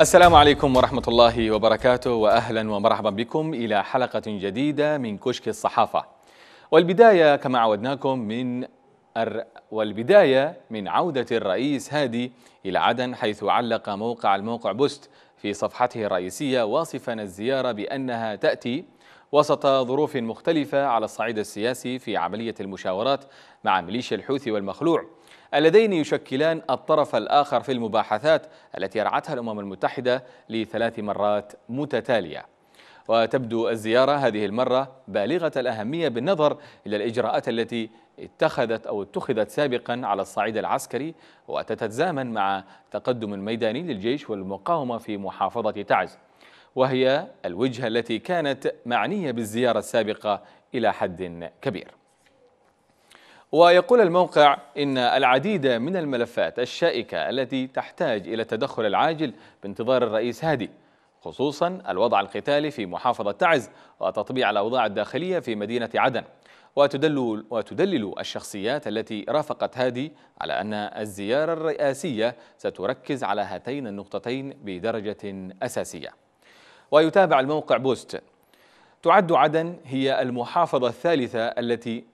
السلام عليكم ورحمة الله وبركاته وأهلا ومرحبا بكم إلى حلقة جديدة من كشك الصحافة والبداية كما عودناكم من الر... والبداية من عودة الرئيس هادي إلى عدن حيث علق موقع الموقع بوست في صفحته الرئيسية واصفا الزيارة بأنها تأتي وسط ظروف مختلفة على الصعيد السياسي في عملية المشاورات مع ميليشيا الحوثي والمخلوع اللذين يشكلان الطرف الآخر في المباحثات التي رعتها الأمم المتحدة لثلاث مرات متتالية وتبدو الزيارة هذه المرة بالغة الأهمية بالنظر إلى الإجراءات التي اتخذت أو اتخذت سابقا على الصعيد العسكري وتتزامن مع تقدم ميداني للجيش والمقاومة في محافظة تعز وهي الوجهة التي كانت معنية بالزيارة السابقة إلى حد كبير ويقول الموقع إن العديد من الملفات الشائكة التي تحتاج إلى التدخل العاجل بانتظار الرئيس هادي خصوصا الوضع القتالي في محافظة تعز وتطبيع الأوضاع الداخلية في مدينة عدن وتدلل, وتدلل الشخصيات التي رافقت هادي على أن الزيارة الرئاسية ستركز على هاتين النقطتين بدرجة أساسية ويتابع الموقع بوست تعد عدن هي المحافظة الثالثة التي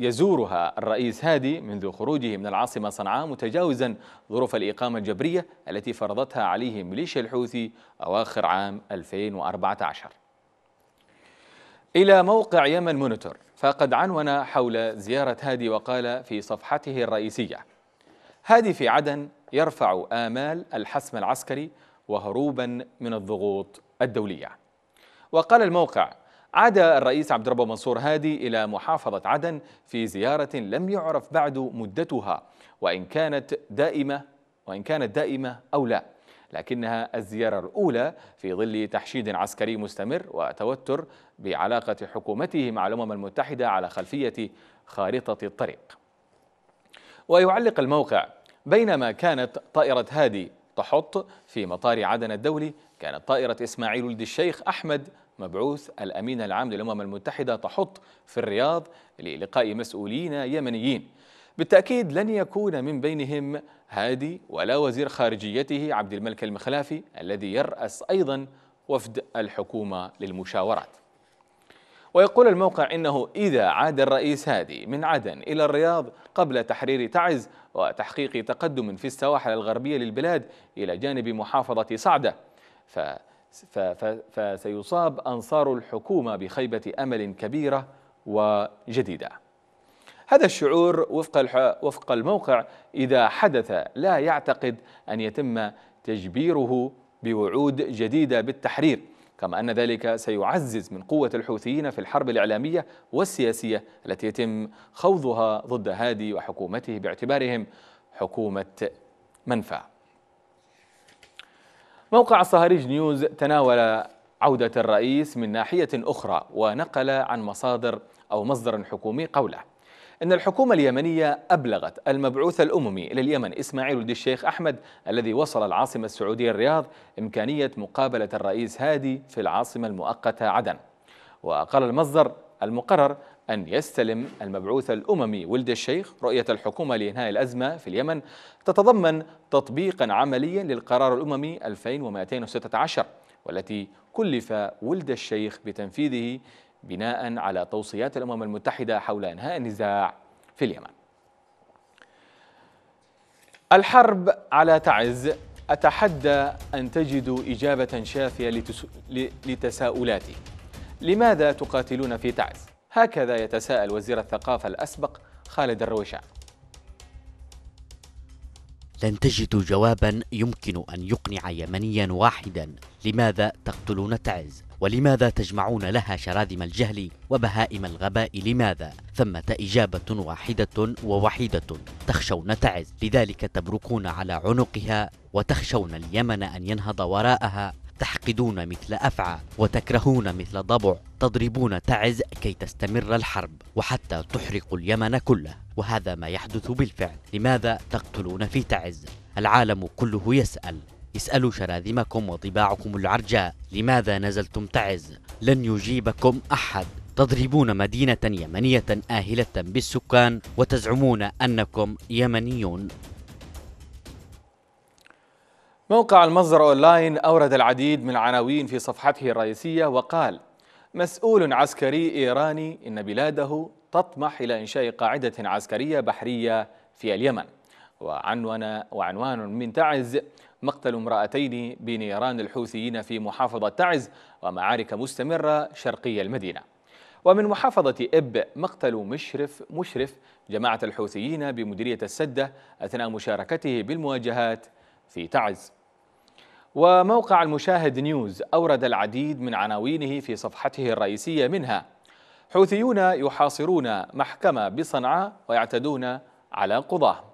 يزورها الرئيس هادي منذ خروجه من العاصمة صنعاء متجاوزا ظروف الإقامة الجبرية التي فرضتها عليه ميليشيا الحوثي أواخر عام 2014 إلى موقع يمن مونيتور فقد عنون حول زيارة هادي وقال في صفحته الرئيسية هادي في عدن يرفع آمال الحسم العسكري وهروبا من الضغوط الدولية وقال الموقع عاد الرئيس عبد الرب منصور هادي إلى محافظة عدن في زيارة لم يعرف بعد مدتها وإن كانت دائمة وإن كانت دائمة أو لا لكنها الزيارة الأولى في ظل تحشيد عسكري مستمر وتوتر بعلاقة حكومته مع الأمم المتحدة على خلفية خارطة الطريق ويعلق الموقع بينما كانت طائرة هادي تحط في مطار عدن الدولي كانت طائرة إسماعيل ولد الشيخ أحمد مبعوث الأمين العام للأمم المتحدة تحط في الرياض للقاء مسؤولين يمنيين بالتأكيد لن يكون من بينهم هادي ولا وزير خارجيته عبد الملك المخلافي الذي يرأس أيضا وفد الحكومة للمشاورات ويقول الموقع إنه إذا عاد الرئيس هادي من عدن إلى الرياض قبل تحرير تعز وتحقيق تقدم في السواحل الغربية للبلاد إلى جانب محافظة صعدة ف فسيصاب أنصار الحكومة بخيبة أمل كبيرة وجديدة هذا الشعور وفق, وفق الموقع إذا حدث لا يعتقد أن يتم تجبيره بوعود جديدة بالتحرير كما أن ذلك سيعزز من قوة الحوثيين في الحرب الإعلامية والسياسية التي يتم خوضها ضد هادي وحكومته باعتبارهم حكومة منفى موقع الصهاريج نيوز تناول عودة الرئيس من ناحية أخرى ونقل عن مصادر أو مصدر حكومي قوله إن الحكومة اليمنية أبلغت المبعوث الأممي إلى اليمن إسماعيل ولد الشيخ أحمد الذي وصل العاصمة السعودية الرياض إمكانية مقابلة الرئيس هادي في العاصمة المؤقتة عدن وقال المصدر المقرر أن يستلم المبعوث الأممي ولد الشيخ رؤية الحكومة لإنهاء الأزمة في اليمن تتضمن تطبيقا عمليا للقرار الأممي 2216 والتي كلف ولد الشيخ بتنفيذه بناء على توصيات الأمم المتحدة حول إنهاء النزاع في اليمن الحرب على تعز أتحدى أن تجدوا إجابة شافية لتساؤلاتي لماذا تقاتلون في تعز؟ هكذا يتساءل وزير الثقافة الأسبق خالد الرويشع لن تجدوا جوابا يمكن أن يقنع يمنيا واحدا لماذا تقتلون تعز ولماذا تجمعون لها شراذم الجهل وبهائم الغباء لماذا ثمة إجابة واحدة ووحيدة تخشون تعز لذلك تبركون على عنقها وتخشون اليمن أن ينهض وراءها تحقدون مثل أفعى وتكرهون مثل ضبع تضربون تعز كي تستمر الحرب وحتى تحرقوا اليمن كله وهذا ما يحدث بالفعل لماذا تقتلون في تعز؟ العالم كله يسأل اسألوا شراذمكم وطباعكم العرجاء لماذا نزلتم تعز؟ لن يجيبكم أحد تضربون مدينة يمنية آهلة بالسكان وتزعمون أنكم يمنيون موقع المصدر أونلاين أورد العديد من العناوين في صفحته الرئيسية وقال مسؤول عسكري إيراني إن بلاده تطمح إلى إنشاء قاعدة عسكرية بحرية في اليمن وعنوان, وعنوان من تعز مقتل امرأتين بنيران الحوثيين في محافظة تعز ومعارك مستمرة شرقي المدينة ومن محافظة إب مقتل مشرف مشرف جماعة الحوثيين بمديرية السدة أثناء مشاركته بالمواجهات في تعز وموقع المشاهد نيوز أورد العديد من عناوينه في صفحته الرئيسية منها حوثيون يحاصرون محكمة بصنعاء ويعتدون على قضاه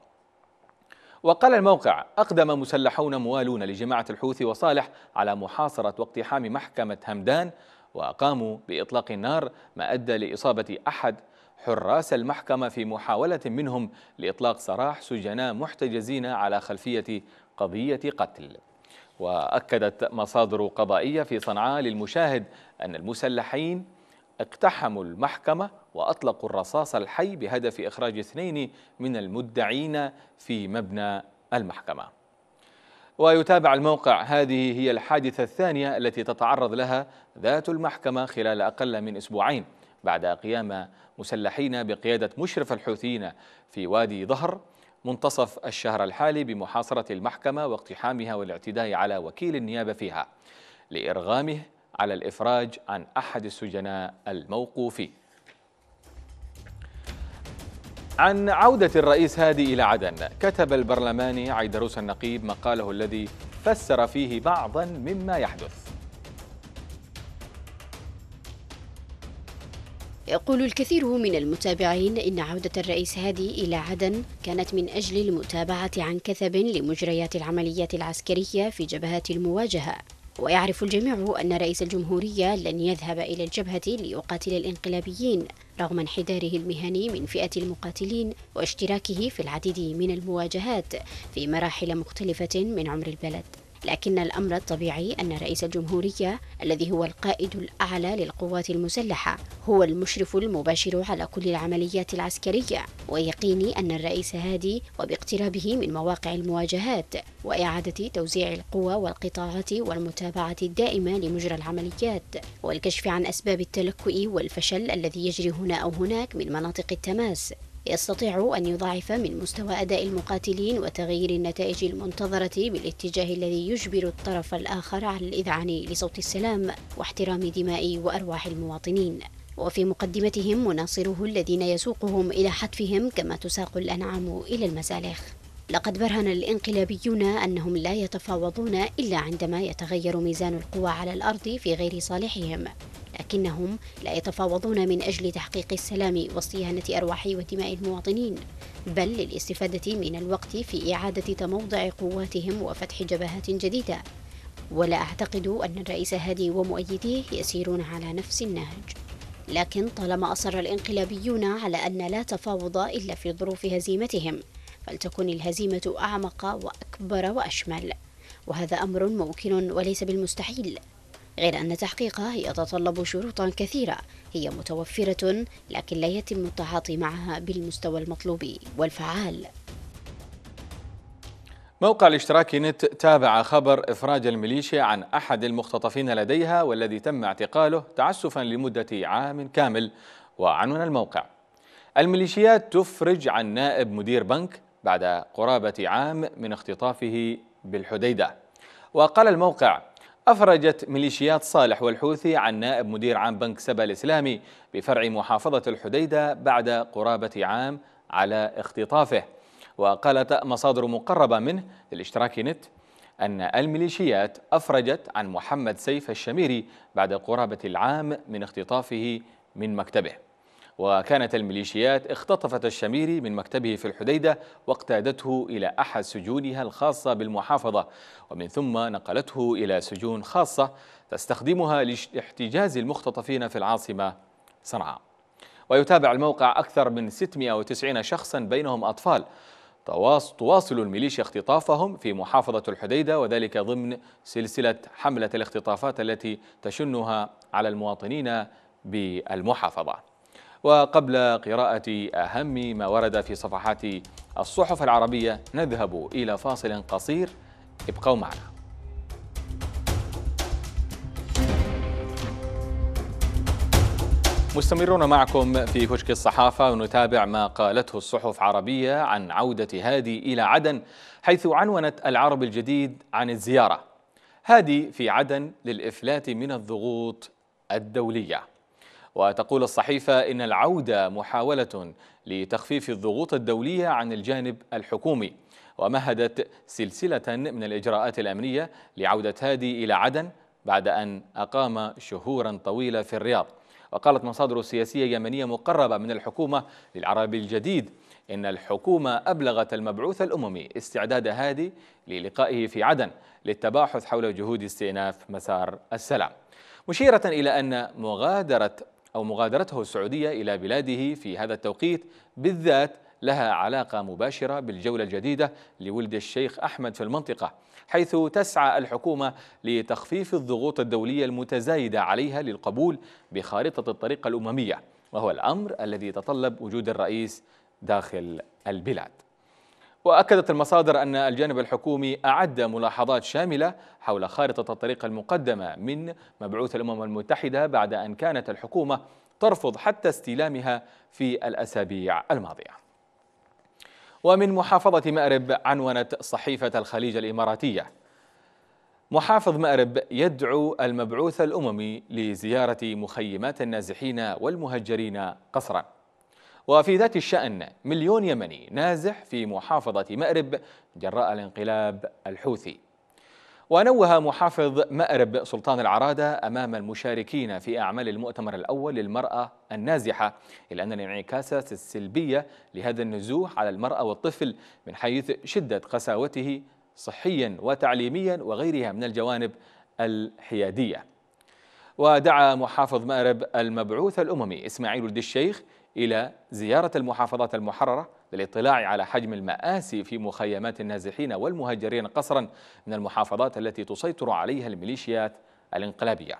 وقال الموقع أقدم مسلحون موالون لجماعة الحوثي وصالح على محاصرة واقتحام محكمة همدان وأقاموا بإطلاق النار ما أدى لإصابة أحد حراس المحكمة في محاولة منهم لإطلاق سراح سجناء محتجزين على خلفية قضية قتل وأكدت مصادر قضائية في صنعاء للمشاهد أن المسلحين اقتحموا المحكمة وأطلقوا الرصاص الحي بهدف إخراج اثنين من المدعين في مبنى المحكمة ويتابع الموقع هذه هي الحادثة الثانية التي تتعرض لها ذات المحكمة خلال أقل من أسبوعين بعد قيام مسلحين بقيادة مشرف الحوثيين في وادي ظهر منتصف الشهر الحالي بمحاصرة المحكمة واقتحامها والاعتداء على وكيل النيابة فيها لإرغامه على الإفراج عن أحد السجناء الموقوفين عن عودة الرئيس هادي إلى عدن كتب البرلماني عيدروس النقيب مقاله الذي فسر فيه بعضا مما يحدث يقول الكثير من المتابعين إن عودة الرئيس هادي إلى عدن كانت من أجل المتابعة عن كثب لمجريات العمليات العسكرية في جبهات المواجهة ويعرف الجميع أن رئيس الجمهورية لن يذهب إلى الجبهة ليقاتل الإنقلابيين رغم انحداره المهني من فئة المقاتلين واشتراكه في العديد من المواجهات في مراحل مختلفة من عمر البلد لكن الأمر الطبيعي أن رئيس الجمهورية الذي هو القائد الأعلى للقوات المسلحة هو المشرف المباشر على كل العمليات العسكرية ويقيني أن الرئيس هادي وباقترابه من مواقع المواجهات وإعادة توزيع القوى والقطاعات والمتابعة الدائمة لمجرى العمليات والكشف عن أسباب التلكؤ والفشل الذي يجري هنا أو هناك من مناطق التماس يستطيع أن يضاعف من مستوى أداء المقاتلين وتغيير النتائج المنتظرة بالاتجاه الذي يجبر الطرف الآخر على الإذعان لصوت السلام واحترام دماء وأرواح المواطنين وفي مقدمتهم مناصره الذين يسوقهم إلى حتفهم كما تساق الأنعام إلى المسالخ لقد برهن الانقلابيون أنهم لا يتفاوضون إلا عندما يتغير ميزان القوى على الأرض في غير صالحهم لكنهم لا يتفاوضون من أجل تحقيق السلام وصيانة أرواح ودماء المواطنين بل للاستفادة من الوقت في إعادة تموضع قواتهم وفتح جبهات جديدة ولا أعتقد أن الرئيس هادي ومؤيديه يسيرون على نفس النهج لكن طالما أصر الانقلابيون على أن لا تفاوض إلا في ظروف هزيمتهم فلتكن الهزيمة أعمق وأكبر وأشمل وهذا أمر ممكن وليس بالمستحيل غير أن تحقيقها يتطلب شروطا كثيرة هي متوفرة لكن لا يتم التعاطي معها بالمستوى المطلوب والفعال موقع الاشتراك نت تابع خبر إفراج الميليشيا عن أحد المختطفين لديها والذي تم اعتقاله تعسفا لمدة عام كامل وعنون الموقع الميليشيات تفرج عن نائب مدير بنك بعد قرابة عام من اختطافه بالحديدة وقال الموقع أفرجت ميليشيات صالح والحوثي عن نائب مدير عام بنك سبا الإسلامي بفرع محافظة الحديدة بعد قرابة عام على اختطافه وقالت مصادر مقربة منه للاشتراك نت أن الميليشيات أفرجت عن محمد سيف الشميري بعد قرابة العام من اختطافه من مكتبه وكانت الميليشيات اختطفت الشميري من مكتبه في الحديدة واقتادته إلى أحد سجونها الخاصة بالمحافظة ومن ثم نقلته إلى سجون خاصة تستخدمها لاحتجاز المختطفين في العاصمة صنعاء ويتابع الموقع أكثر من 690 شخصا بينهم أطفال تواصل الميليشيا اختطافهم في محافظة الحديدة وذلك ضمن سلسلة حملة الاختطافات التي تشنها على المواطنين بالمحافظة وقبل قراءة أهم ما ورد في صفحات الصحف العربية نذهب إلى فاصل قصير ابقوا معنا مستمرون معكم في كشك الصحافة ونتابع ما قالته الصحف العربية عن عودة هادي إلى عدن حيث عنونت العرب الجديد عن الزيارة هادي في عدن للإفلات من الضغوط الدولية وتقول الصحيفة إن العودة محاولة لتخفيف الضغوط الدولية عن الجانب الحكومي ومهدت سلسلة من الإجراءات الأمنية لعودة هادي إلى عدن بعد أن أقام شهورا طويلة في الرياض وقالت مصادر سياسية يمنية مقربة من الحكومة للعربي الجديد إن الحكومة أبلغت المبعوث الأممي استعداد هادي للقائه في عدن للتباحث حول جهود استئناف مسار السلام مشيرة إلى أن مغادرة أو مغادرته السعودية إلى بلاده في هذا التوقيت بالذات لها علاقة مباشرة بالجولة الجديدة لولد الشيخ أحمد في المنطقة حيث تسعى الحكومة لتخفيف الضغوط الدولية المتزايدة عليها للقبول بخارطة الطريق الأممية وهو الأمر الذي يتطلب وجود الرئيس داخل البلاد وأكدت المصادر أن الجانب الحكومي أعد ملاحظات شاملة حول خارطة الطريق المقدمة من مبعوث الأمم المتحدة بعد أن كانت الحكومة ترفض حتى استلامها في الأسابيع الماضية ومن محافظة مأرب عنونت صحيفة الخليج الإماراتية محافظ مأرب يدعو المبعوث الأممي لزيارة مخيمات النازحين والمهجرين قصرا وفي ذات الشأن مليون يمني نازح في محافظة مأرب جراء الانقلاب الحوثي ونوه محافظ مأرب سلطان العرادة أمام المشاركين في أعمال المؤتمر الأول للمرأة النازحة إلى أن الانعكاسات السلبية لهذا النزوح على المرأة والطفل من حيث شدة قساوته صحيا وتعليميا وغيرها من الجوانب الحيادية ودعا محافظ مأرب المبعوث الأممي إسماعيل ولد الشيخ إلى زيارة المحافظات المحررة للاطلاع على حجم المآسي في مخيمات النازحين والمهجرين قصرا من المحافظات التي تسيطر عليها الميليشيات الانقلابية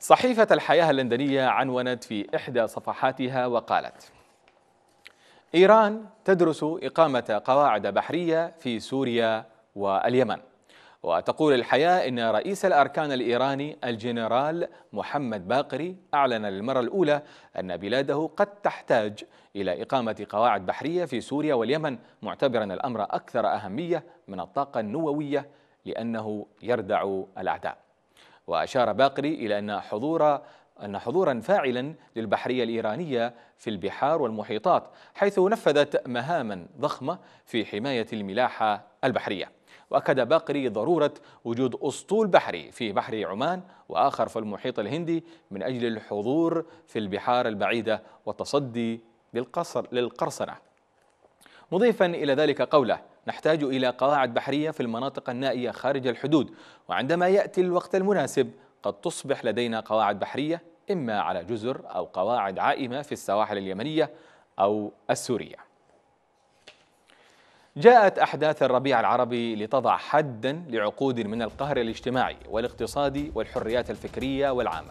صحيفة الحياة اللندنية عنونت في إحدى صفحاتها وقالت إيران تدرس إقامة قواعد بحرية في سوريا واليمن وتقول الحياة إن رئيس الأركان الإيراني الجنرال محمد باقري أعلن للمرة الأولى أن بلاده قد تحتاج إلى إقامة قواعد بحرية في سوريا واليمن معتبرا الأمر أكثر أهمية من الطاقة النووية لأنه يردع الأعداء وأشار باقري إلى أن حضور أن حضورا فاعلا للبحرية الإيرانية في البحار والمحيطات حيث نفذت مهاما ضخمة في حماية الملاحة البحرية وأكد باقري ضرورة وجود أسطول بحري في بحر عمان وآخر في المحيط الهندي من أجل الحضور في البحار البعيدة والتصدي للقصر للقرصنة مضيفا إلى ذلك قوله نحتاج إلى قواعد بحرية في المناطق النائية خارج الحدود وعندما يأتي الوقت المناسب قد تصبح لدينا قواعد بحرية إما على جزر أو قواعد عائمة في السواحل اليمنية أو السورية جاءت أحداث الربيع العربي لتضع حدا لعقود من القهر الاجتماعي والاقتصادي والحريات الفكرية والعامة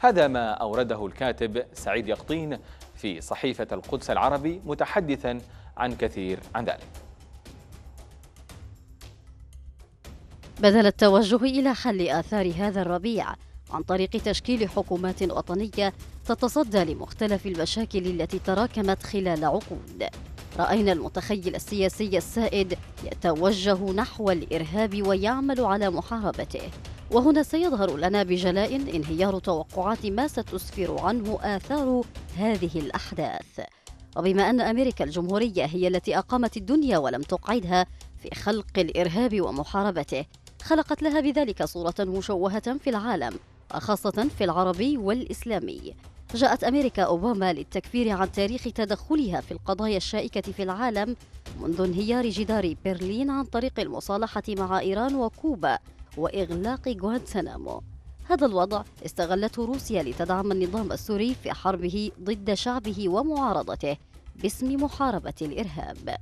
هذا ما أورده الكاتب سعيد يقطين في صحيفة القدس العربي متحدثا عن كثير عن ذلك بذل التوجه إلى حل آثار هذا الربيع عن طريق تشكيل حكومات وطنية تتصدى لمختلف المشاكل التي تراكمت خلال عقود رأينا المتخيل السياسي السائد يتوجه نحو الإرهاب ويعمل على محاربته وهنا سيظهر لنا بجلاء انهيار توقعات ما ستسفر عنه آثار هذه الأحداث وبما أن أمريكا الجمهورية هي التي أقامت الدنيا ولم تقعدها في خلق الإرهاب ومحاربته خلقت لها بذلك صورة مشوهة في العالم وخاصة في العربي والإسلامي جاءت أمريكا أوباما للتكفير عن تاريخ تدخلها في القضايا الشائكة في العالم منذ انهيار جدار برلين عن طريق المصالحة مع إيران وكوبا وإغلاق غوانتنامو هذا الوضع استغلته روسيا لتدعم النظام السوري في حربه ضد شعبه ومعارضته باسم محاربة الإرهاب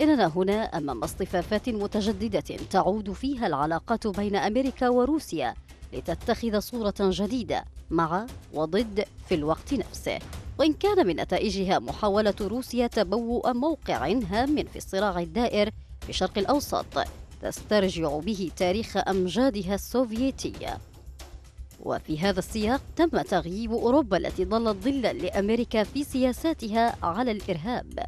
إننا هنا أمام اصطفافات متجددة تعود فيها العلاقات بين أمريكا وروسيا لتتخذ صورة جديدة مع وضد في الوقت نفسه وإن كان من نتائجها محاولة روسيا تبوء موقع هام في الصراع الدائر في الشرق الأوسط تسترجع به تاريخ أمجادها السوفيتية وفي هذا السياق تم تغييب أوروبا التي ظلت ظلا لأمريكا في سياساتها على الإرهاب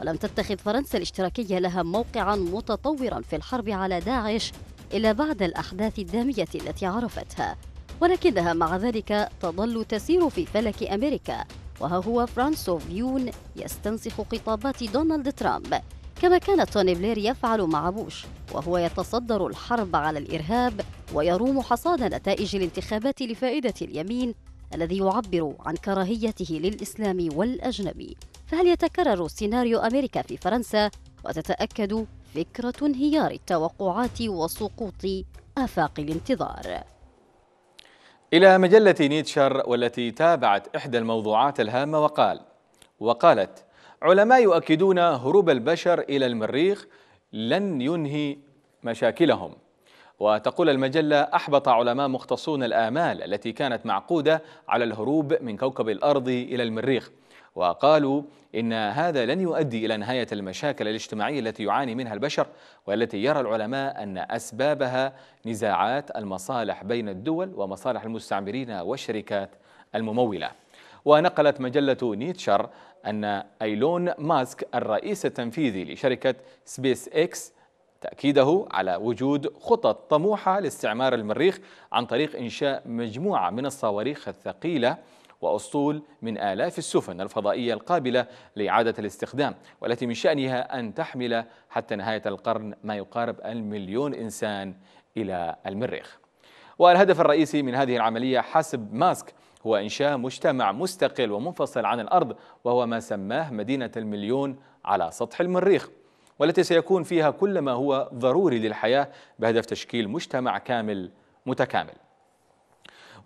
ولم تتخذ فرنسا الاشتراكية لها موقعا متطورا في الحرب على داعش إلى بعد الأحداث الدامية التي عرفتها ولكنها مع ذلك تظل تسير في فلك أمريكا وها هو فرانسو فيون يستنسخ خطابات دونالد ترامب كما كان توني بلير يفعل مع بوش وهو يتصدر الحرب على الإرهاب ويروم حصاد نتائج الانتخابات لفائدة اليمين الذي يعبر عن كراهيته للإسلام والأجنبي فهل يتكرر سيناريو أمريكا في فرنسا وتتأكد فكرة انهيار التوقعات وسقوط آفاق الانتظار إلى مجلة نيتشر والتي تابعت إحدى الموضوعات الهامة وقال وقالت علماء يؤكدون هروب البشر إلى المريخ لن ينهي مشاكلهم وتقول المجلة أحبط علماء مختصون الآمال التي كانت معقودة على الهروب من كوكب الأرض إلى المريخ وقالوا إن هذا لن يؤدي إلى نهاية المشاكل الاجتماعية التي يعاني منها البشر والتي يرى العلماء أن أسبابها نزاعات المصالح بين الدول ومصالح المستعمرين والشركات الممولة ونقلت مجلة نيتشر أن أيلون ماسك الرئيس التنفيذي لشركة سبيس إكس تأكيده على وجود خطط طموحة لاستعمار المريخ عن طريق إنشاء مجموعة من الصواريخ الثقيلة وأسطول من آلاف السفن الفضائية القابلة لإعادة الاستخدام والتي من شأنها أن تحمل حتى نهاية القرن ما يقارب المليون إنسان إلى المريخ والهدف الرئيسي من هذه العملية حسب ماسك هو إنشاء مجتمع مستقل ومنفصل عن الأرض وهو ما سماه مدينة المليون على سطح المريخ والتي سيكون فيها كل ما هو ضروري للحياة بهدف تشكيل مجتمع كامل متكامل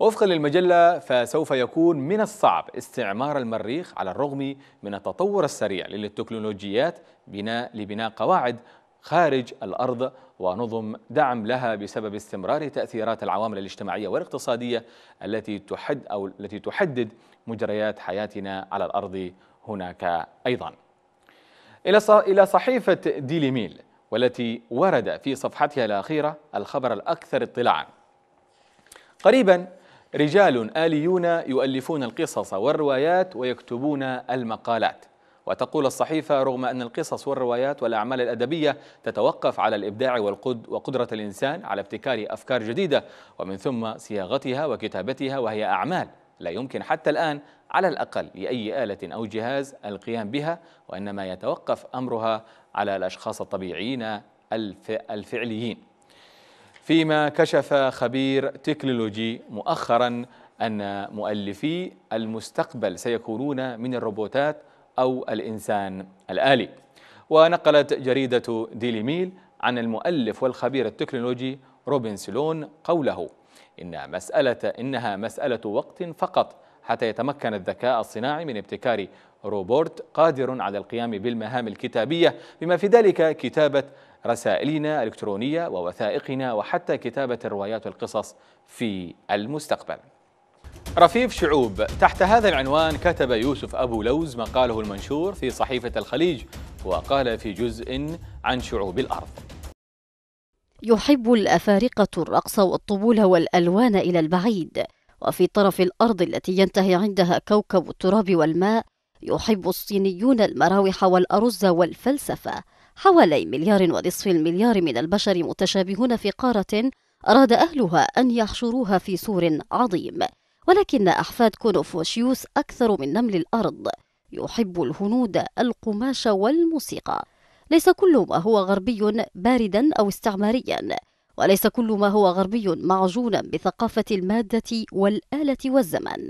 وفقا للمجلة فسوف يكون من الصعب استعمار المريخ على الرغم من التطور السريع للتكنولوجيات بناء لبناء قواعد خارج الأرض ونظم دعم لها بسبب استمرار تأثيرات العوامل الاجتماعية والاقتصادية التي تحد أو التي تحدد مجريات حياتنا على الأرض هناك أيضا إلى صحيفة ديلي ميل والتي ورد في صفحتها الأخيرة الخبر الأكثر اطلاعا قريبا رجال آليون يؤلفون القصص والروايات ويكتبون المقالات وتقول الصحيفة رغم أن القصص والروايات والأعمال الأدبية تتوقف على الإبداع والقد وقدرة الإنسان على ابتكار أفكار جديدة ومن ثم صياغتها وكتابتها وهي أعمال لا يمكن حتى الآن على الأقل لأي آلة أو جهاز القيام بها وإنما يتوقف أمرها على الأشخاص الطبيعيين الفعليين فيما كشف خبير تكنولوجي مؤخرا أن مؤلفي المستقبل سيكونون من الروبوتات أو الإنسان الآلي ونقلت جريدة ديلي ميل عن المؤلف والخبير التكنولوجي روبن سيلون قوله إن مسألة إنها مسألة وقت فقط حتى يتمكن الذكاء الصناعي من ابتكار روبوت قادر على القيام بالمهام الكتابية بما في ذلك كتابة رسائلنا الإلكترونية ووثائقنا وحتى كتابة الروايات والقصص في المستقبل رفيف شعوب تحت هذا العنوان كتب يوسف أبو لوز مقاله المنشور في صحيفة الخليج وقال في جزء عن شعوب الأرض يحب الأفارقة الرقص والطبول والألوان إلى البعيد وفي طرف الأرض التي ينتهي عندها كوكب التراب والماء يحب الصينيون المراوح والأرز والفلسفة حوالي مليار ونصف المليار من البشر متشابهون في قارة أراد أهلها أن يحشروها في سور عظيم ولكن أحفاد كونوفوشيوس أكثر من نمل الأرض يحب الهنود القماش والموسيقى ليس كل ما هو غربي باردا أو استعماريا وليس كل ما هو غربي معجونا بثقافة المادة والآلة والزمن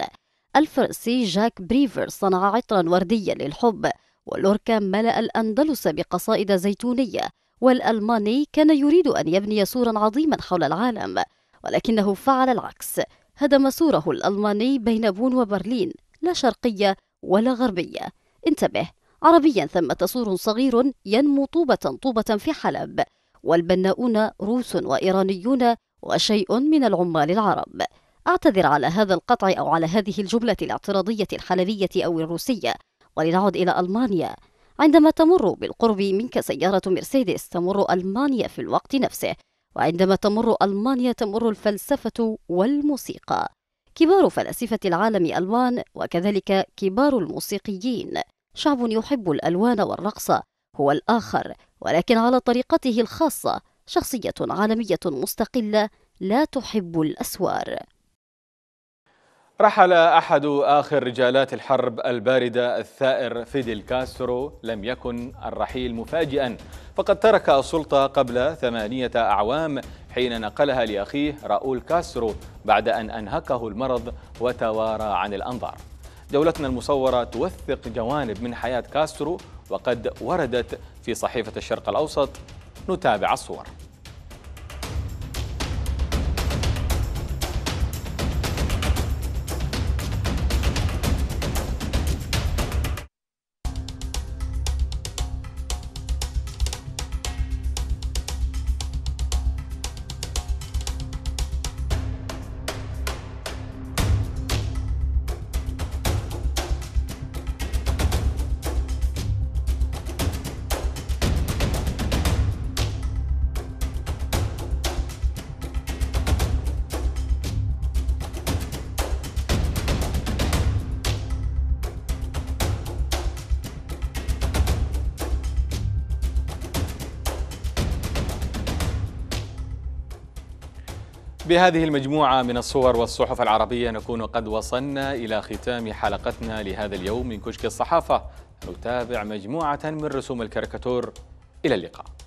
الفرنسي جاك بريفر صنع عطرا ورديا للحب ولوركا ملأ الأندلس بقصائد زيتونية والألماني كان يريد أن يبني سورا عظيما حول العالم ولكنه فعل العكس هدم سوره الألماني بين بون وبرلين لا شرقية ولا غربية انتبه عربيا ثمة سور صغير ينمو طوبة طوبة في حلب والبناؤون روس وإيرانيون وشيء من العمال العرب أعتذر على هذا القطع أو على هذه الجملة الاعتراضية الحلبية أو الروسية ولنعد إلى ألمانيا عندما تمر بالقرب منك سيارة مرسيدس تمر ألمانيا في الوقت نفسه وعندما تمر ألمانيا تمر الفلسفة والموسيقى كبار فلاسفة العالم ألوان وكذلك كبار الموسيقيين شعب يحب الألوان والرقص هو الآخر ولكن على طريقته الخاصة شخصية عالمية مستقلة لا تحب الأسوار رحل أحد آخر رجالات الحرب الباردة الثائر فيديل كاسترو لم يكن الرحيل مفاجئا فقد ترك السلطة قبل ثمانية أعوام حين نقلها لأخيه راؤول كاسترو بعد أن أنهكه المرض وتوارى عن الأنظار دولتنا المصورة توثق جوانب من حياة كاسترو وقد وردت في صحيفة الشرق الأوسط نتابع الصور بهذه المجموعة من الصور والصحف العربية نكون قد وصلنا إلى ختام حلقتنا لهذا اليوم من كشك الصحافة نتابع مجموعة من رسوم الكاريكاتور إلى اللقاء